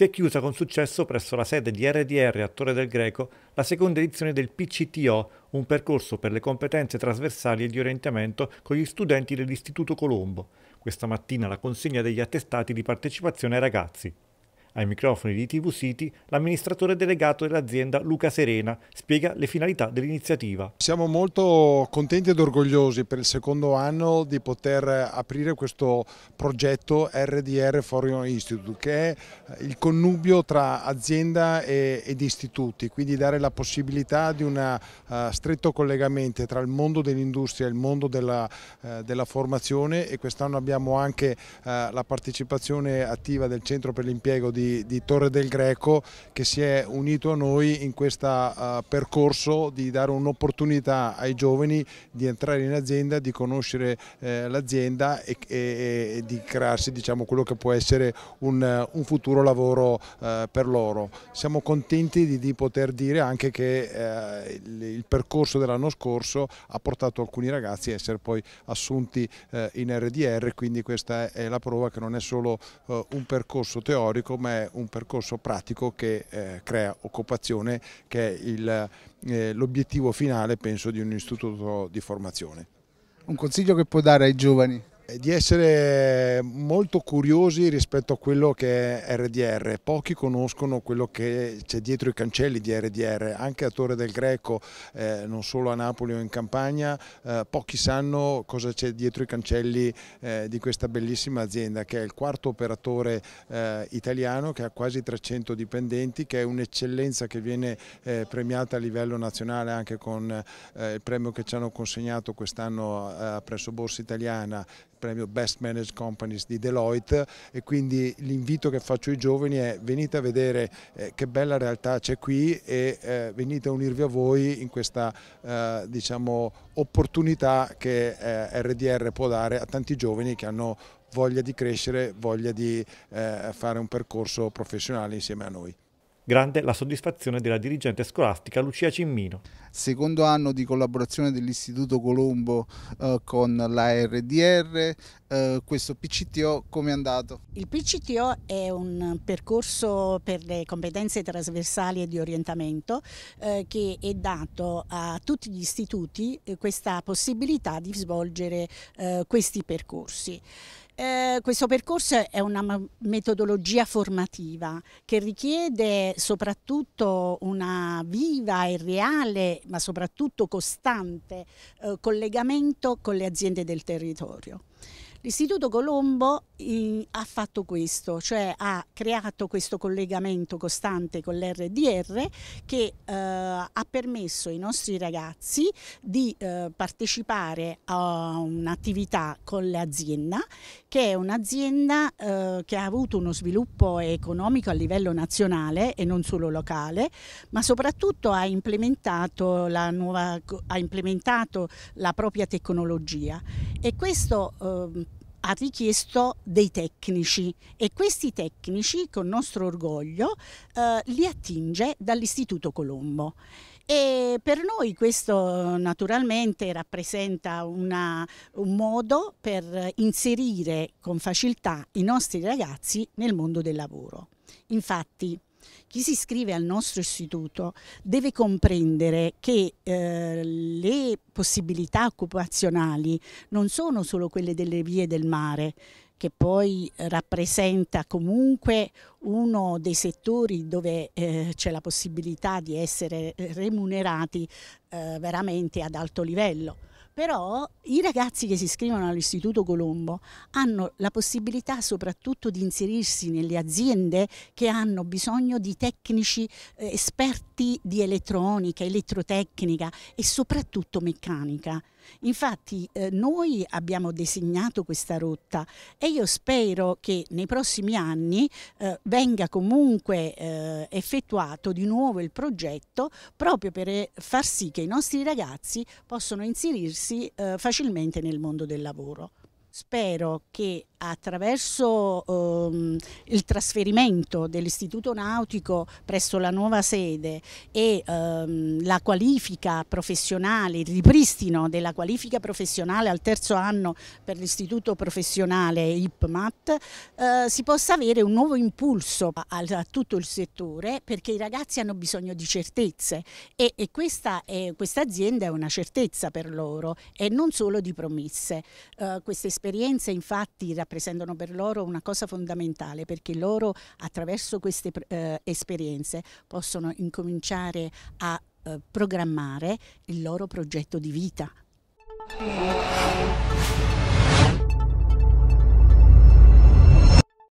si è chiusa con successo presso la sede di RDR a Torre del Greco la seconda edizione del PCTO, un percorso per le competenze trasversali e di orientamento con gli studenti dell'Istituto Colombo. Questa mattina la consegna degli attestati di partecipazione ai ragazzi. Ai microfoni di TV City, l'amministratore delegato dell'azienda Luca Serena spiega le finalità dell'iniziativa. Siamo molto contenti ed orgogliosi per il secondo anno di poter aprire questo progetto RDR Forum Institute, che è il connubio tra azienda ed istituti, quindi dare la possibilità di un eh, stretto collegamento tra il mondo dell'industria e il mondo della, eh, della formazione e quest'anno abbiamo anche eh, la partecipazione attiva del Centro per l'impiego di di, di, Torre del Greco che si è unito a noi in questo uh, eh, percorso di dare un'opportunità ai giovani di entrare in azienda, di conoscere eh, l'azienda e, e, e, di crearsi diciamo, quello che può essere un, un futuro lavoro eh, per loro. Siamo contenti di, di poter dire anche che eh, il, il, percorso dell'anno scorso ha portato alcuni ragazzi a essere poi assunti eh, in RDR, quindi questa è la prova che non è solo eh, un percorso teorico ma è un percorso pratico che eh, crea occupazione, che è eh, l'obiettivo eh, finale penso di un istituto di formazione. Un consiglio che può dare ai giovani? di essere molto curiosi rispetto a quello che è RDR. Pochi conoscono quello che c'è dietro i cancelli di RDR, anche a Torre del Greco, eh, non solo a Napoli o in Campania, eh, pochi sanno cosa c'è dietro i cancelli eh, di questa bellissima azienda che è il quarto operatore eh, italiano che ha quasi 300 dipendenti, che è un'eccellenza che viene eh, premiata a livello nazionale anche con eh, il premio che ci hanno consegnato quest'anno presso Borsa Italiana premio Best Managed Companies di Deloitte e quindi l'invito che faccio ai giovani è venite a vedere eh, che bella realtà c'è qui e eh, venite a unirvi a voi in questa eh, diciamo, opportunità che RDR può dare a tanti giovani che hanno voglia di crescere, voglia di fare un percorso professionale insieme a noi. Grande la soddisfazione della dirigente scolastica Lucia Cimmino. Secondo anno di collaborazione dell'Istituto Colombo eh, con la RDR, eh, questo PCTO come è andato? Il PCTO è un percorso per le competenze trasversali e di orientamento eh, che è dato a tutti gli istituti eh, questa possibilità di svolgere eh, questi percorsi. Eh, questo percorso è una metodologia formativa che richiede soprattutto una viva e reale, ma soprattutto costante, eh, collegamento con le aziende del territorio. L'Istituto Colombo in, eh, ha fatto questo, cioè ha creato questo collegamento costante con l'RDR che eh, ha permesso ai nostri ragazzi di eh, partecipare a un'attività con l'azienda, che è un'azienda eh, che ha avuto uno sviluppo economico a livello nazionale e non solo locale, ma soprattutto ha implementato la, nuova, ha implementato la propria tecnologia e questo eh, ha richiesto dei tecnici e questi tecnici, con nostro orgoglio, eh, li attinge dall'Istituto Colombo. E per noi questo naturalmente rappresenta una, un modo per inserire con facilità i nostri ragazzi nel mondo del lavoro. Infatti chi si iscrive al nostro istituto deve comprendere che eh, le possibilità occupazionali non sono solo quelle delle vie del mare, che poi rappresenta comunque uno dei settori dove eh, c'è la possibilità di essere eh, remunerati eh, veramente ad alto livello però i ragazzi che si iscrivono all'Istituto Colombo hanno la possibilità soprattutto di inserirsi nelle aziende che hanno bisogno di tecnici eh, esperti di elettronica, elettrotecnica e soprattutto meccanica. Infatti eh, noi abbiamo designato questa rotta e io spero che nei prossimi anni eh, venga comunque eh, effettuato di nuovo il progetto proprio per eh, far sì che i nostri ragazzi possano inserirsi eh, facilmente nel mondo del lavoro. Spero che attraverso ehm, il trasferimento dell'istituto nautico presso la nuova sede e ehm, la qualifica professionale, il ripristino della qualifica professionale al terzo anno per l'istituto professionale IPMAT, eh, si possa avere un nuovo impulso a, a, tutto il settore perché i ragazzi hanno bisogno di certezze e, e questa, è, questa, azienda è una certezza per loro e non solo di promesse. Eh, queste esperienze infatti rappresenta rappresentano per loro una cosa fondamentale perché loro attraverso queste eh, esperienze possono incominciare a eh, programmare il loro progetto di vita.